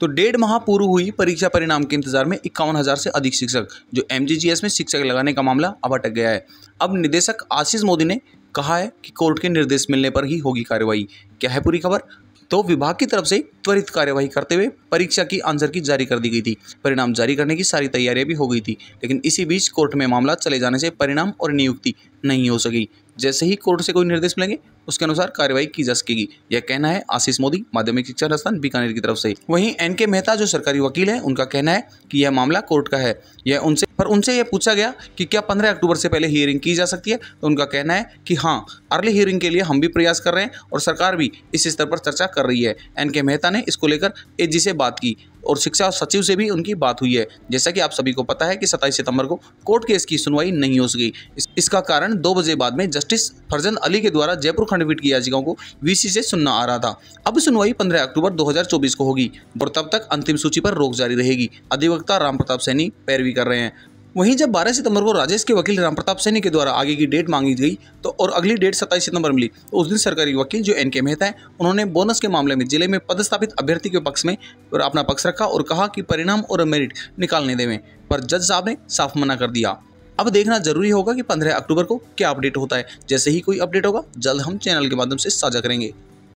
तो डेढ़ माह पूर्व हुई परीक्षा परिणाम के इंतजार में इक्यावन हज़ार से अधिक शिक्षक जो एम में शिक्षक लगाने का मामला अब अटक गया है अब निदेशक आशीष मोदी ने कहा है कि कोर्ट के निर्देश मिलने पर ही होगी कार्रवाई क्या है पूरी खबर तो विभाग की तरफ से त्वरित कार्यवाही करते हुए परीक्षा की आंसर की जारी कर दी गई थी परिणाम जारी करने की सारी तैयारियां भी हो गई थी लेकिन इसी बीच कोर्ट में मामला चले जाने से परिणाम और नियुक्ति नहीं हो सकी जैसे ही कोर्ट से कोई निर्देश मिलेंगे उसके अनुसार कार्रवाई की जा सकेगी यह कहना है आशीष मोदी माध्यमिक शिक्षा संस्थान बीकानेर की तरफ से वहीं एन के मेहता जो सरकारी वकील है उनका कहना है कि यह मामला कोर्ट का है यह उनसे पर उनसे यह पूछा गया कि क्या पंद्रह अक्टूबर से पहले हियरिंग की जा सकती है तो उनका कहना है कि हाँ अर्ली हियरिंग के लिए हम भी प्रयास कर रहे हैं और सरकार भी इस स्तर पर चर्चा कर रही है एन के मेहता नेता ने इसको लेकर तेजी से बात की और शिक्षा सचिव से भी उनकी बात हुई है जैसा कि आप सभी को पता है कि 27 सितंबर को कोर्ट केस की सुनवाई नहीं हो सकी इसका कारण दो बजे बाद में जस्टिस फरजन अली के द्वारा जयपुर खंडपीठ की याचिकाओं को वीसी से सुनना आ रहा था अब सुनवाई 15 अक्टूबर 2024 को होगी और तब तक अंतिम सूची पर रोक जारी रहेगी अधिवक्ता राम प्रताप सैनी पैरवी कर रहे हैं वहीं जब 12 सितंबर को राजेश के वकील राम प्रताप सैनी के द्वारा आगे की डेट मांगी गई तो और अगली डेट 27 सितंबर मिली तो उस दिन सरकारी वकील जो एन के मेहता है उन्होंने बोनस के मामले में जिले में पदस्थापित अभ्यर्थी के पक्ष में अपना पक्ष रखा और कहा कि परिणाम और मेरिट निकालने देवें पर जज साहब ने साफ मना कर दिया अब देखना जरूरी होगा कि पंद्रह अक्टूबर को क्या अपडेट होता है जैसे ही कोई अपडेट होगा जल्द हम चैनल के माध्यम से साझा करेंगे